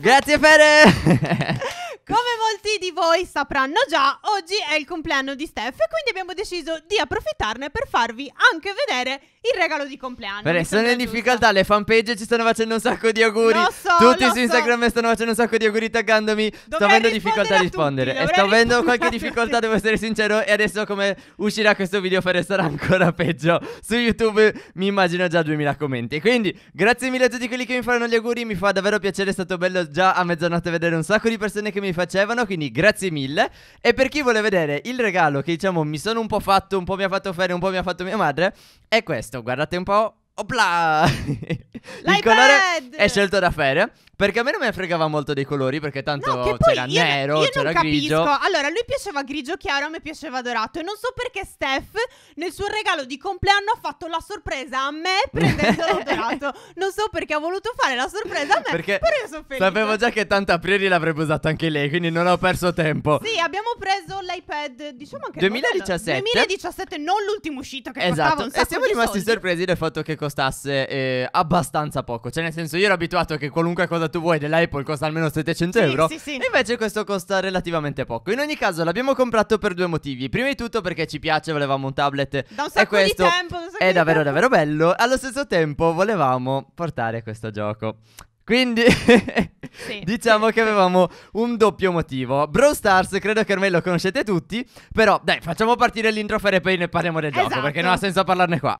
Grazie Fede! Come molti di voi sapranno già, oggi è il compleanno di Steph e quindi abbiamo deciso di approfittarne per farvi anche vedere il regalo di compleanno. Per essere in difficoltà, giusto. le fanpage ci stanno facendo un sacco di auguri. Lo so, Tutti lo su Instagram so. stanno facendo un sacco di auguri taggandomi. Dovrei sto avendo difficoltà a rispondere. Tutti, e sto avendo qualche difficoltà, devo essere sincero. E adesso, come uscirà questo video, fare sarà ancora peggio. Su YouTube mi immagino già 2000 commenti. Quindi, grazie mille a tutti quelli che mi faranno gli auguri. Mi fa davvero piacere. È stato bello già a mezzanotte vedere un sacco di persone che mi facevano. Quindi, grazie mille. E per chi vuole vedere il regalo che, diciamo, mi sono un po' fatto, un po' mi ha fatto fare, un po' mi ha fatto mia madre, è questo questo, guardate un po'. Opla! Il colore è scelto da Fer perché a me non mi fregava molto dei colori, perché tanto no, c'era io, nero, io c'era grigio. Capisco. Allora, lui piaceva grigio chiaro, a me piaceva dorato. E non so perché Steph, nel suo regalo di compleanno, ha fatto la sorpresa a me prendendolo dorato. Non so perché ha voluto fare la sorpresa a me, perché però io sono felice. Sapevo già che tanto a priori l'avrebbe usato anche lei, quindi non ho perso tempo. Sì, abbiamo preso l'iPad, diciamo anche 2017. 2017, non l'ultima uscita che esatto. costava E siamo rimasti soldi. sorpresi del fatto che costasse eh, abbastanza poco. Cioè, nel senso, io ero abituato che qualunque cosa tu vuoi dell'Apple costa almeno 700 sì, euro. Sì, sì. invece questo costa relativamente poco. In ogni caso l'abbiamo comprato per due motivi. Prima di tutto perché ci piace, volevamo un tablet. Da un sacco e questo di tempo, da un sacco è davvero tempo. davvero bello. Allo stesso tempo volevamo portare questo gioco. Quindi sì, diciamo sì, che avevamo un doppio motivo. Brawl Stars credo che ormai lo conoscete tutti, però dai, facciamo partire l'intro fair e poi ne parliamo del esatto. gioco perché non ha senso parlarne qua.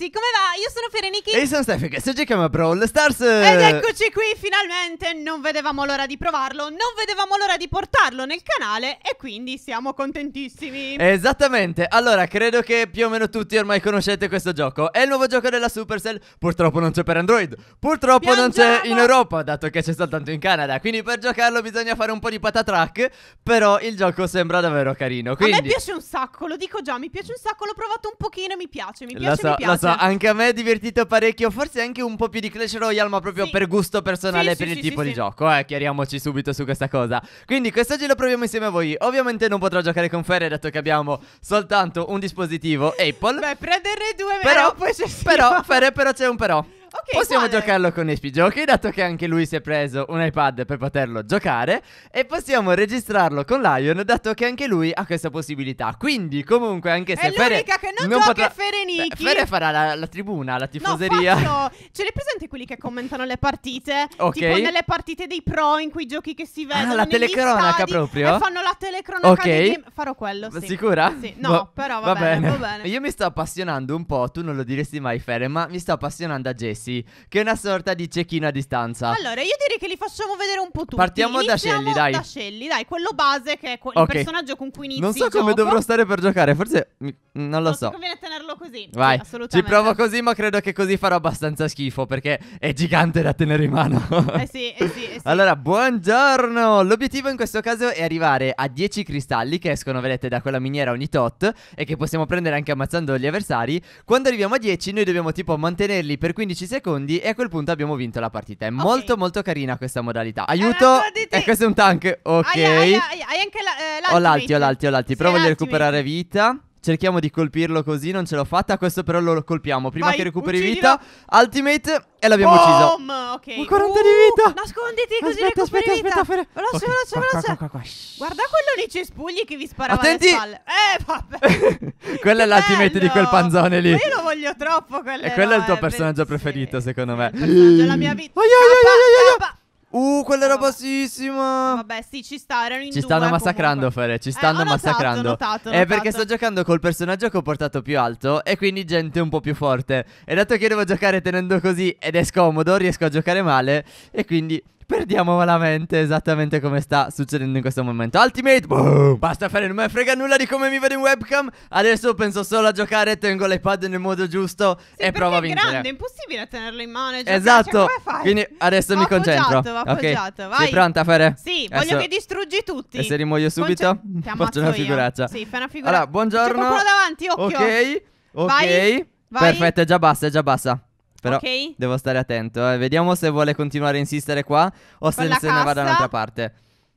ragazzi, come va? Io sono Fereniki E io sono Steffi, che giochiamo chiama Brawl Stars Ed eccoci qui, finalmente Non vedevamo l'ora di provarlo Non vedevamo l'ora di portarlo nel canale E quindi siamo contentissimi Esattamente, allora credo che più o meno tutti ormai conoscete questo gioco È il nuovo gioco della Supercell Purtroppo non c'è per Android Purtroppo Piangiamo. non c'è in Europa Dato che c'è soltanto in Canada Quindi per giocarlo bisogna fare un po' di patatrack Però il gioco sembra davvero carino quindi... A me piace un sacco, lo dico già Mi piace un sacco, l'ho provato un pochino e mi piace Mi piace, so, mi piace so, anche a me è divertito parecchio, forse anche un po' più di Clash Royale, ma proprio sì. per gusto personale, sì, per sì, il tipo di gioco, eh, chiariamoci subito su questa cosa. Quindi quest'oggi lo proviamo insieme a voi. Ovviamente non potrò giocare con Ferre, dato che abbiamo soltanto un dispositivo Apple. Beh, prendere due, però, però, però, però, Ferre, però c'è un però. Okay, possiamo quale? giocarlo con HP Giochi, dato che anche lui si è preso un iPad per poterlo giocare. E possiamo registrarlo con Lion, dato che anche lui ha questa possibilità. Quindi, comunque, anche se. È l'unica che non, non gioca potrà... Ferenichi. Fere farà la, la, tribuna, la tifoseria. No, faccio... Ce li presenti quelli che commentano le partite? Ok. Tipo nelle partite dei pro in quei giochi che si ah, vedono. Ah, la telecronaca proprio. E fanno la telecronaca. Ok. Game... Farò quello. Sì. Sicura? Sì. No, va boh, però va, va bene, bene, va bene. Io mi sto appassionando un po'. Tu non lo diresti mai, Fere, ma mi sto appassionando a Jesse stessi, che è una sorta di cecchino a distanza. Allora, io direi che li facciamo vedere un po' tutti. Partiamo Iniziamo da Shelly, dai. da Shelly, dai, quello base che è que- Ok. il personaggio con cui inizi Non so il come gioco. dovrò stare per giocare, forse mi- non lo Non so. conviene tenerlo così. Sì, Vai, ci provo così, ma credo che così farò abbastanza schifo perché è gigante da tenere in mano. Eh sì, eh sì, eh sì. Allora, buongiorno! L'obiettivo in questo caso è arrivare a 10 cristalli che escono, vedete, da quella miniera ogni tot e che possiamo prendere anche ammazzando gli avversari. Quando arriviamo a 10 noi dobbiamo tipo mantenerli per 15 secondi e a quel punto abbiamo vinto la partita. È okay. molto molto carina questa modalità. Eh, Aiuto! E eh, questo è un tank. Ok. Hai, anche la, eh, ho l'alti, ho l'alti, ho l'alti. Provo a recuperare vita. Cerchiamo di colpirlo così, non ce l'ho fatta. Questo però lo colpiamo. Prima Vai, che recuperi uccidilo. vita, ultimate e l'abbiamo Boom! ucciso. Ok. Un 40 uh, di vita. Nasconditi così aspetta, recuperi aspetta, vita. Aspetta, aspetta, Veloce, okay. veloce, qua, veloce. Qua, qua, qua, Guarda quello lì cespugli cioè, che vi sparava Attenti. alle spalle. Eh, vabbè. quello è l'ultimate di quel panzone lì. Ma io lo voglio troppo quello. E quello è il tuo personaggio preferito, secondo me. Il personaggio della mia vita. Ai, ai, ai, ai, ai, ai. Uh, quella era bassissima. Eh, vabbè, sì, ci sta. Erano in ci stanno eh, massacrando, comunque. Fere. Ci eh, stanno eh, ah, notato, esatto, massacrando. Notato, notato, È perché sto giocando col personaggio che ho portato più alto. E quindi gente un po' più forte. E dato che devo giocare tenendo così ed è scomodo, riesco a giocare male. E quindi Perdiamo la mente esattamente come sta succedendo in questo momento. Ultimate, boom! Basta fare, non me frega nulla di come mi vedo in webcam. Adesso penso solo a giocare, tengo l'iPad nel modo giusto sì, e provo a vincere. È grande, è impossibile tenerlo in mano. e Giocare, esatto. Cioè, Quindi adesso va mi concentro. Va okay. vai. Sei pronta, Fere? Sì, adesso... voglio che distruggi tutti. E se rimuoio subito, Conce... faccio una figuraccia. Io. Sì, fai una figuraccia. Allora, buongiorno. C'è qualcuno davanti, occhio. Ok, ok. Vai. Vai. Perfetto, è già bassa, è già bassa. Però okay. devo stare attento. Eh. Vediamo se vuole continuare a insistere qua o se, se ne va da un'altra parte.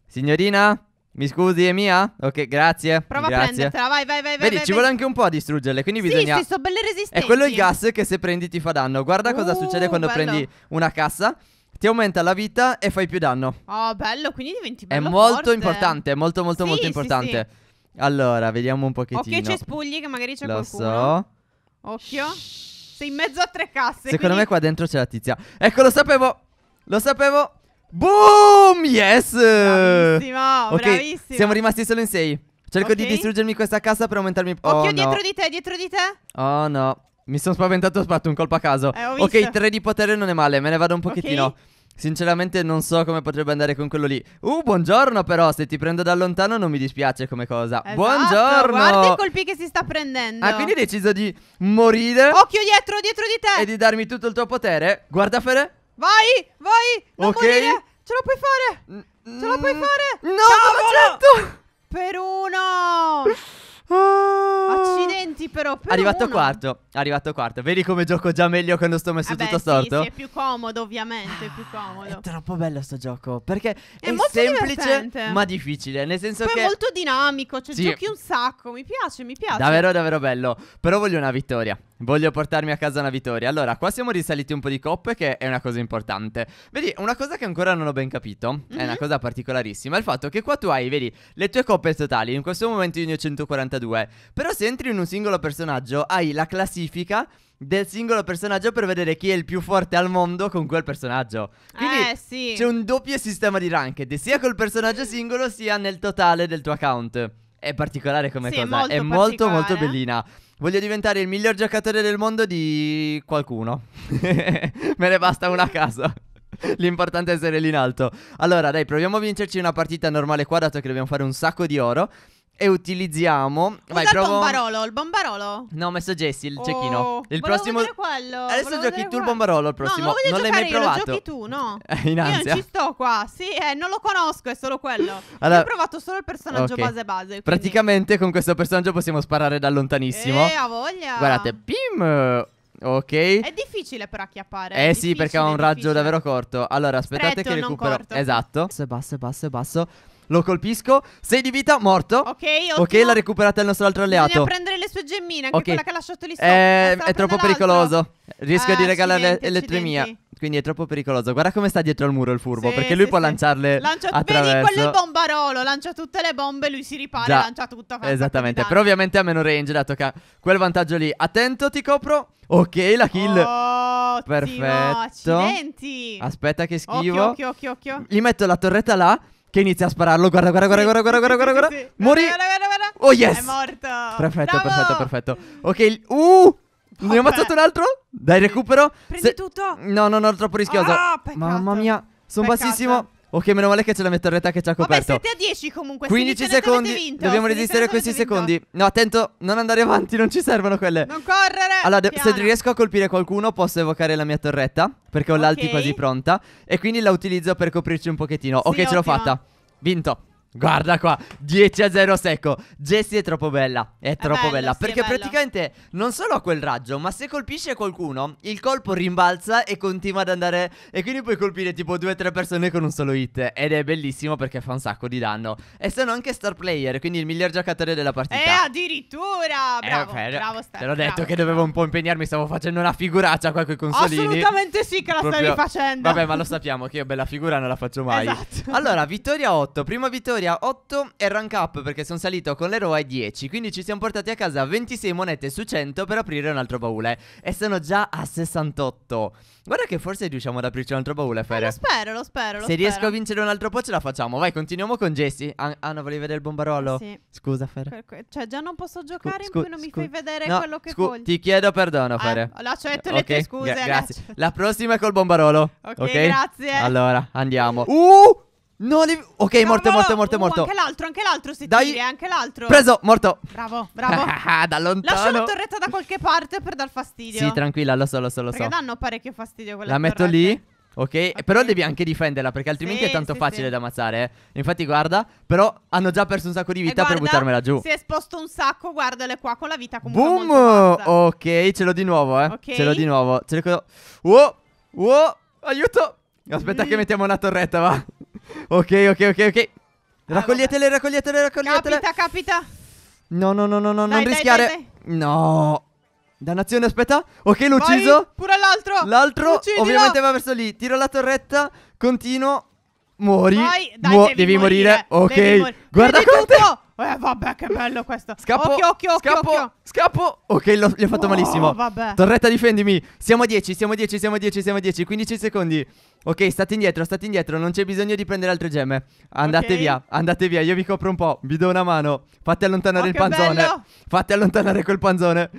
Signorina, mi scusi, è mia? Ok, grazie. Prova grazie. a prendertela, vai, vai, vai. Vedi, vai, ci vai. vuole anche un po' a distruggerle, quindi sì, bisogna... Sì, sono belle resistenti. È quello il gas che se prendi ti fa danno. Guarda uh, cosa succede quando bello. prendi una cassa. Ti aumenta la vita e fai più danno. Oh, bello, quindi diventi bello È molto forte. importante, è molto molto sì, molto importante. Sì, sì. Allora, vediamo un pochettino. Occhio okay, ai cespugli che magari c'è Lo qualcuno. Lo so. Occhio. Shh casse, in mezzo a tre casse. Secondo quindi... me qua dentro c'è la tizia. Ecco, lo sapevo. Lo sapevo. Boom! Yes! Bravissima, okay, bravissima. Siamo rimasti solo in sei. Cerco okay. di distruggermi questa cassa per aumentarmi. Oh, Occhio no. dietro di te, dietro di te. Oh no. Mi sono spaventato, ho fatto un colpo a caso. Eh, ok, tre di potere non è male, me ne vado un pochettino. Okay. Sinceramente non so come potrebbe andare con quello lì. Uh, buongiorno però, se ti prendo da lontano non mi dispiace come cosa. Esatto, buongiorno! Guarda i colpi che si sta prendendo. Ah, quindi hai deciso di morire. Occhio dietro, dietro di te. E di darmi tutto il tuo potere. Guarda Fere. Vai, vai. Non ok. Morire. Ce la puoi fare. Ce la puoi fare. No, ho 900. Per uno. Accidenti però, però Arrivato uno. quarto Arrivato quarto Vedi come gioco già meglio quando sto messo Vabbè, eh tutto sì, storto? Sì, è più comodo ovviamente È più comodo È troppo bello sto gioco Perché è, è semplice divertente. ma difficile Nel senso Poi che è molto dinamico Cioè sì. giochi un sacco Mi piace, mi piace Davvero davvero bello Però voglio una vittoria Voglio portarmi a casa una vittoria. Allora, qua siamo risaliti un po' di coppe, che è una cosa importante. Vedi, una cosa che ancora non ho ben capito, mm-hmm. è una mhm. cosa particolarissima, il fatto che qua tu hai, vedi, le tue coppe totali, in questo momento io ne ho 142, però se entri in un singolo personaggio hai la classifica del singolo personaggio per vedere chi è il più forte al mondo con quel personaggio. Quindi eh, sì. c'è un doppio sistema di ranked, sia col personaggio mm. singolo sia nel totale del tuo account. È particolare come sì, cosa, è molto, è molto, molto bellina. Voglio diventare il miglior giocatore del mondo di qualcuno. Me ne basta una a caso. L'importante è essere lì in alto. Allora, dai, proviamo a vincerci una partita normale qua, dato che dobbiamo fare un sacco di oro. E utilizziamo. Vai, Usa provo... il bombarolo, il bombarolo. No, ho messo Jesse, il cecchino. Oh, il prossimo. quello. Adesso giochi vedere tu il bombarolo al prossimo. No, non, lo l'hai voglio mai giocare io, provato. Lo giochi tu, no? Eh, in Io ansia. non ci sto qua. Sì, eh, non lo conosco, è solo quello. Allora- Io ho provato solo il personaggio Ok. base base. quindi- Praticamente con questo personaggio possiamo sparare da lontanissimo. Eh, ha voglia. Guardate, pim. Ok. È difficile però acchiappare. Eh sì, perché ha un raggio davvero corto. Allora, aspettate Stretto, che recupero. corto. Esatto. Basso, basso, basso, basso. Lo colpisco. Sei di vita, morto. Ok, ottimo. Ok, l'ha recuperata il nostro altro alleato. Bisogna prendere le sue gemmine, anche okay. quella che ha lasciato lì eh, sotto. Eh, è troppo pericoloso. Rischio ah, di regalare l'elettremia. Quindi è troppo pericoloso. Guarda come sta dietro al muro il furbo. Sì, perché lui sì, può sì. lanciarle. Lancia attraverso. Vedi quello è bombarolo. Lancia tutte le bombe. Lui si ripara Già. e lancia tutto. Esattamente. Però ovviamente ha meno range, dato che ha quel vantaggio lì. Attento, ti copro. Ok, la kill. Oh, Perfetto. Ottimo, accidenti. Aspetta che schivo. Occhio, occhio, occhio, occhio. Gli metto la torretta là. Che inizia a spararlo. Guarda, guarda, guarda, guarda, guarda, guarda, guarda, guarda. Morì. Oh yes. È morto. Perfetto, perfetto, perfetto. Ok, uh! Ne ho ammazzato un altro? Dai, recupero. Prendi tutto. No, no, no, troppo rischioso. Ah, Mamma mia, sono bassissimo. Ok, meno male che c'è la mia torretta che ci ha coperto. Vabbè, 7 a 10 comunque. 15 secondi. Vinto, Dobbiamo resistere a questi secondi. No, attento, non andare avanti, non ci servono quelle. Non correre. Allora, se riesco a colpire qualcuno, posso evocare la mia torretta. Perché ho okay. l'alti quasi pronta. E quindi la utilizzo per coprirci un pochettino. Sì, ok, ottimo. ce l'ho fatta. Vinto. Guarda qua, 10 a 0 secco. Jessie è troppo bella, è troppo bello, bella. Sì, perché praticamente non solo ha quel raggio, ma se colpisce qualcuno, il colpo rimbalza e continua ad andare. E quindi puoi colpire tipo 2-3 persone con un solo hit. Ed è bellissimo perché fa un sacco di danno. E sono anche star player, quindi il miglior giocatore della partita. Eh, addirittura! Eh, bravo, eh, per, bravo Star. Te l'ho detto bravo, che dovevo un po' impegnarmi, stavo facendo una figuraccia qua con i consolini. Assolutamente sì che la Proprio... stavi facendo. Vabbè, ma lo sappiamo che io bella figura non la faccio mai. Esatto. Allora, vittoria 8, prima vittoria vittoria 8 e rank up perché sono salito con l'eroe 10 Quindi ci siamo portati a casa 26 monete su 100 per aprire un altro baule E sono già a 68 Guarda che forse riusciamo ad aprirci un altro baule Fere eh, Lo spero, lo spero lo Se spero. riesco a vincere un altro po' ce la facciamo Vai, continuiamo con Jesse An ah, Anna, volevi vedere il bombarolo? Sì Scusa Fere Cioè già non posso giocare scu in più non mi fai vedere no, quello che voglio Ti chiedo perdono ah, Fere eh, L'accetto cioè, okay, le tue scuse gra Grazie La prossima è col bombarolo Ok, okay? grazie Allora, andiamo Uh! No, li... Ok, no, morto, no, morto, morto, uh, morto. Anche l'altro, anche l'altro si Dai. tira, anche l'altro. Preso, morto. Bravo, bravo. Ah, da lontano. Lascia la torretta da qualche parte per dar fastidio. Sì, tranquilla, lo so, lo so, lo so. Perché danno parecchio fastidio quella La metto lì. Okay. ok, però devi anche difenderla perché altrimenti sì, è tanto sì, facile sì. da ammazzare. Eh. Infatti, guarda, però hanno già perso un sacco di vita guarda, per buttarmela giù. Si è esposto un sacco, guardale qua con la vita comunque. Boom! ok, ce l'ho di nuovo, eh. Okay. Ce l'ho di nuovo. Ce Oh, Wow! Aiuto! Aspetta mm. che mettiamo una torretta, va ok, ok, ok, ok. Raccoglietele, raccoglietele, raccoglietele. Capita, capita. No, no, no, no, no, non dai, rischiare. Dai, no. Dannazione, aspetta. Ok, l'ho ucciso. Pure l'altro. L'altro Uccidilo. ovviamente va verso lì. Tiro la torretta, continuo. Muori. Poi, dai, Muo devi, devi morire. morire. Ok. Devi mor Guarda Vedi Conte. Tutto. Eh, vabbè, che bello questo. Scappo, occhio, occhio, occhio, scappo, occhio. scappo. Ok, l'ho, gli ho fatto oh, malissimo. Vabbè. Torretta, difendimi. Siamo a 10, siamo a 10, siamo a 10, siamo a 10. 15 secondi. Ok, state indietro, state indietro. Non c'è bisogno di prendere altre gemme. Andate okay. via, andate via. Io vi copro un po'. Vi do una mano. Fate allontanare oh, il panzone. Bello. Fate allontanare quel panzone.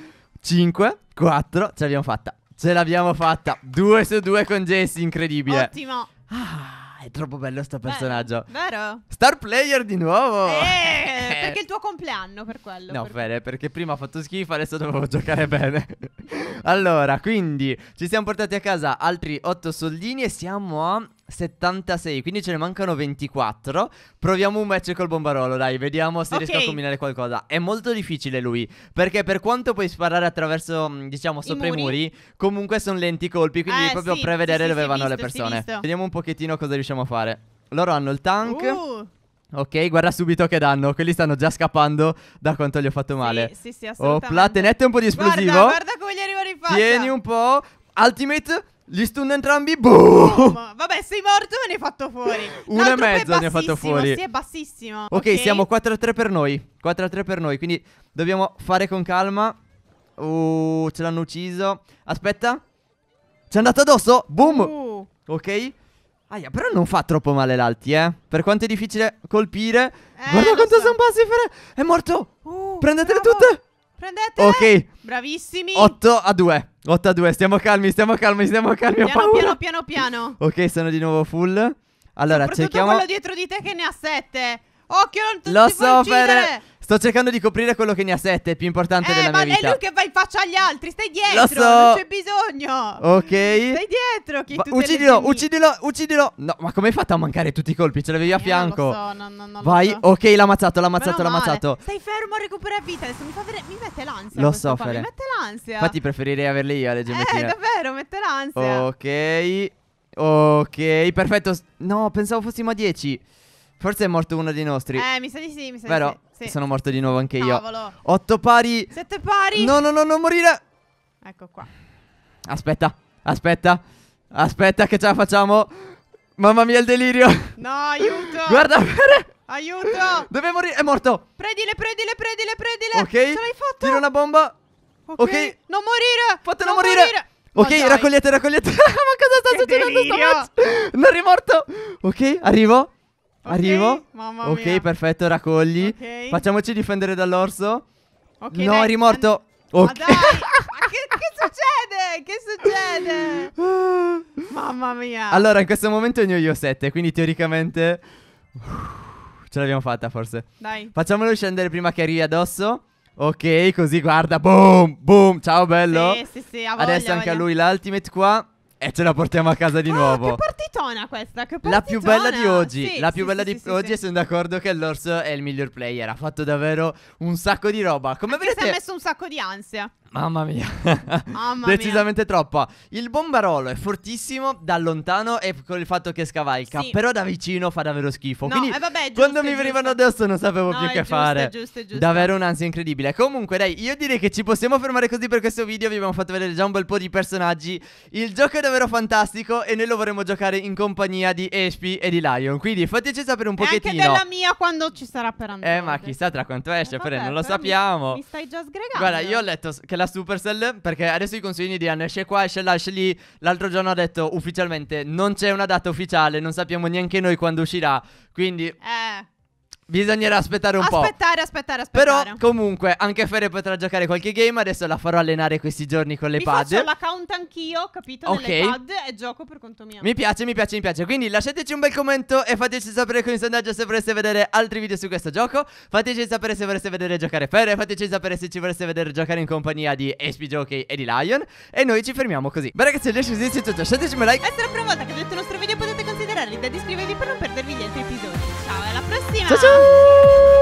5, 4, ce l'abbiamo fatta. Ce l'abbiamo fatta. 2 su 2 con Jesse, incredibile. Ottimo. Ah. È troppo bello sto personaggio. vero? Star player di nuovo. Eh, eh, perché è il tuo compleanno per quello. No, per... Fede, perché prima ha fatto schifo, adesso dovevo giocare bene. allora, quindi ci siamo portati a casa altri 8 soldini e siamo a 76, quindi ce ne mancano 24. Proviamo un match col bombarolo, dai, vediamo se okay. riesco a combinare qualcosa. È molto difficile lui, perché per quanto puoi sparare attraverso, mm, diciamo, sopra i muri, i muri comunque sono lenti i colpi, quindi eh, proprio sì, prevedere sì, dove vanno visto, le persone. Vediamo un pochettino cosa riusciamo a fare. Loro hanno il tank. Uh. Ok, guarda subito che danno. Quelli stanno già scappando da quanto gli ho fatto male. Sì, sì, sì oh, assolutamente. Oh, Platenette un po' di esplosivo. Guarda, guarda come gli arrivano in faccia. Tieni un po'. Ultimate gli stun entrambi. Boh. Vabbè, sei morto, me ne hai fatto fuori. Uno e mezzo ne hai fatto fuori. Sì, è bassissimo. Ok, siamo 4 a 3 per noi. 4 a 3 per noi. Quindi dobbiamo fare con calma. Oh, ce l'hanno ucciso. Aspetta. Ci è andato addosso. Boom. Uh. Ok. Aia, però non fa troppo male l'alti, eh. Per quanto è difficile colpire. Eh, Guarda quanto so. sono bassi. È morto. Uh, Prendetele bravo. tutte. Prendetele. Ok. Bravissimi. 8 a 2. 8 a 2, stiamo calmi, stiamo calmi, stiamo calmi. Piano, piano, piano, piano. Ok, sono di nuovo full. Allora, cerchiamo... quello dietro di te che ne ha 7. Occhio, non ti Lo so, Fede. Sto cercando di coprire quello che ne ha sette, è più importante eh, della mia vita. ma è lui che va in faccia agli altri, stai dietro, Lo so. non c'è bisogno. Ok. Stai dietro, chi Uccidilo, uccidilo, uccidilo. No, ma come hai fatto a mancare tutti i colpi? Ce l'avevi a eh, fianco. Non lo so, no, no, no, Vai, so. ok, l'ha ammazzato, l'ha ammazzato, l'ha ammazzato. Stai fermo a recuperare vita, adesso mi fa vedere, mi mette l'ansia. Lo so, Mi mette l'ansia. Infatti preferirei averle io alle geometrie. Eh, davvero, mette l'ansia. Ok. Ok, perfetto. No, pensavo fossimo a 10. Forse è morto uno dei nostri. Eh, mi sa di sì, mi sa Vero? di sì. sì. Sono morto di nuovo anche Cavolo. io. Otto pari. Sette pari. No, no, no, non morire. Ecco qua. Aspetta, aspetta. Aspetta che ce la facciamo. Mamma mia, il delirio. No, aiuto. Guarda, Fere. Aiuto! Deve morire, è morto! Predile, predile, predile, predile! Ok, ce l'hai fatto! Tira una bomba! Ok, okay. non morire! Fatelo non morire. morire. Ok, oh, raccogliete, raccogliete. Ma cosa sta che succedendo sto match? Non è rimorto. Ok, arrivo. Arrivo. Mamma mia. ok, perfetto, raccogli. Okay. Facciamoci difendere dall'orso. Okay, no, dai, è rimorto. Ok. Ma dai, che, succede? Che succede? Mamma mia. Allora, in questo momento ne ho io 7, quindi teoricamente... Ce l'abbiamo fatta forse. Dai. Facciamolo scendere prima che arrivi addosso. Ok, così guarda. Boom, boom. Ciao bello. Sì, sì, sì. Voglia, Adesso anche a lui l'ultimate qua. E ce la portiamo a casa di oh, nuovo. Che partitona questa, che partitona. La più bella di oggi. Sì, la più sì, bella sì, di oggi e sono d'accordo che l'Orso è il miglior player. Ha fatto davvero un sacco di roba. Come Anche vedete... è messo un sacco di ansia. Mamma mia. Mamma Decisamente mia. troppa. Il bombarolo è fortissimo da lontano e con il fatto che scavalca, sì. però da vicino fa davvero schifo. No, Quindi eh vabbè, giusto, quando mi venivano addosso non sapevo no, più che giusto, fare. Giusto, giusto. Davvero un'ansia incredibile. Comunque, dai, io direi che ci possiamo fermare così per questo video. Vi abbiamo fatto vedere già un bel po' di personaggi. Il gioco è davvero fantastico e noi lo vorremmo giocare in compagnia di Espi e di Lion. Quindi fateci sapere un pochettino. E anche della mia quando ci sarà per andare. Eh, ma chissà tra quanto esce, eh, vabbè, però non lo sappiamo. Mi, mi stai già sgregando. Guarda, io ho letto che la della Supercell perché adesso i consigli di Dian esce eh, qua, esce eh, là, esce lì. L'altro giorno ha detto ufficialmente non c'è una data ufficiale, non sappiamo neanche noi quando uscirà. Quindi... Eh Bisognerà aspettare un aspettare, po'. Aspettare, aspettare, aspettare. Però comunque anche Fere potrà giocare qualche game. Adesso la farò allenare questi giorni con le mi pad. Faccio l'account anch'io, capito? Ok. Nelle pad e gioco per conto mio. Mi piace, mi piace, mi piace. Quindi lasciateci un bel commento e fateci sapere con il sondaggio se vorreste vedere altri video su questo gioco. Fateci sapere se vorreste vedere giocare Fere. Fateci sapere se ci vorreste vedere giocare in compagnia di HP Jockey e di Lion. E noi ci fermiamo così. Beh, ragazzi, adesso è tutto. Lasciateci un like. E se la prima volta che vedete il nostro video potete considerarli da iscrivervi per non perdervi gli altri episodi. Ciao, alla prossima. Ciao, ciao. Tchau!